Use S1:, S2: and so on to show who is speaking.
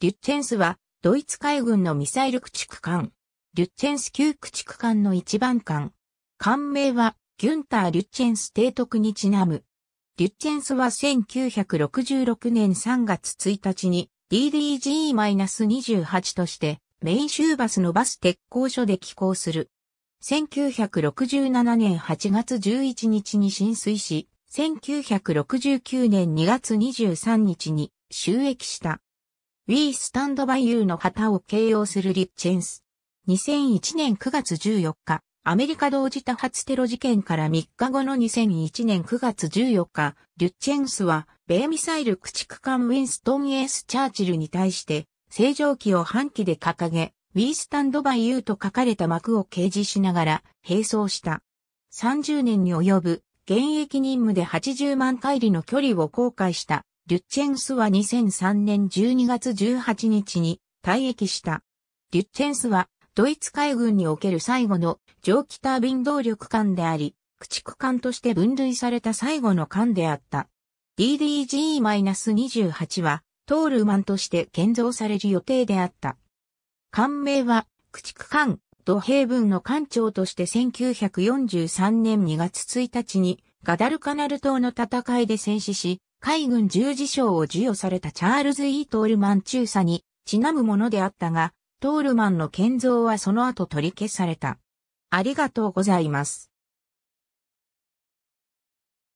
S1: リュッテンスは、ドイツ海軍のミサイル駆逐艦。
S2: リュッテンス級駆逐艦の一番艦。艦名は、ギュンター・リュッチェンス提督にちなむ。リュッチェンスは1966年3月1日に DDG-28 としてメイン州バスのバス鉄工所で寄港する。1967年8月11日に浸水し、1969年2月23日に収益した。We Stand By You の旗を形容するリッチェンス。2001年9月14日、アメリカ同時多発テロ事件から3日後の2001年9月14日、リュッチェンスは、米ミサイル駆逐艦ウィンストン・エース・チャーチルに対して、正常機を半旗で掲げ、We Stand By You と書かれた幕を掲示しながら、並走した。30年に及ぶ、現役任務で80万回りの距離を航海したリュッチェンスは2003年12月18日に退役した。リュッチェンスはドイツ海軍における最後の蒸気タービン動力艦であり、駆逐艦として分類された最後の艦であった。DDG-28 はトールマンとして建造される予定であった。艦名は駆逐艦と平文の艦長として1943年2月1日にガダルカナル島の戦いで戦死し、海軍十字章を授与されたチャールズ・ E・ トールマン中佐にちなむものであったが、トールマンの建造
S1: はその後取り消された。ありがとうございます。